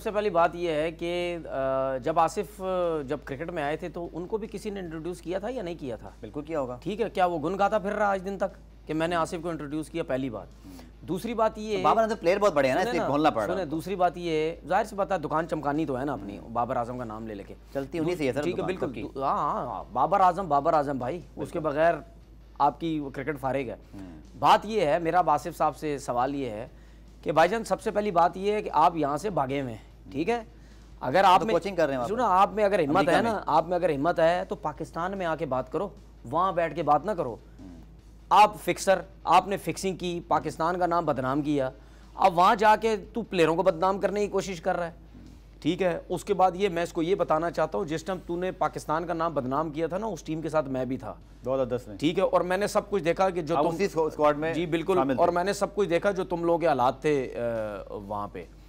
सबसे पहली बात यह है कि जब आसिफ जब क्रिकेट में आए थे तो उनको भी किसी ने इंट्रोड्यूस किया था या नहीं किया था बिल्कुल किया होगा ठीक है क्या वो गुन गाता फिर रहा आज दिन तक कि मैंने आसिफ को इंट्रोड्यूस किया पहली बात दूसरी बात ये तो बाबर आजम प्लेयर तो बहुत बड़े हैं ना बोलना पड़ रहा दूसरी बात ये जाहिर सी बात है दुकान चमकानी तो है ना अपनी बाबर आजम का नाम ले लेके चलती उन्हीं से है सर ठीक है बिल्कुल हाँ, हाँ हाँ बाबर आजम बाबर आजम भाई उसके बगैर आपकी क्रिकेट फारेग है हम्म। बात ये है मेरा आसिफ साहब से सवाल ये है कि भाई सबसे पहली बात ये है कि आप यहाँ से भागे हुए हैं ठीक है अगर आप तो कोचिंग कर रहे हैं सुनो आप में अगर हिम्मत है ना आप में अगर हिम्मत है तो पाकिस्तान में आके बात करो वहां बैठ के बात ना करो हम्म। आप फिक्सर आपने फिक्सिंग की पाकिस्तान का नाम बदनाम किया अब वहां जाके तू प्लेयरों को बदनाम करने की कोशिश कर रहा है ठीक है उसके बाद ये मैं इसको ये बताना चाहता हूँ जिस टाइम तूने पाकिस्तान का नाम बदनाम किया था ना उस टीम के साथ मैं भी था दो हज़ार दस में ठीक है और मैंने सब कुछ देखा कि जो तुम स्क्वाड में जी बिल्कुल और मैंने सब कुछ देखा जो तुम लोगों के हालात थे वहाँ पे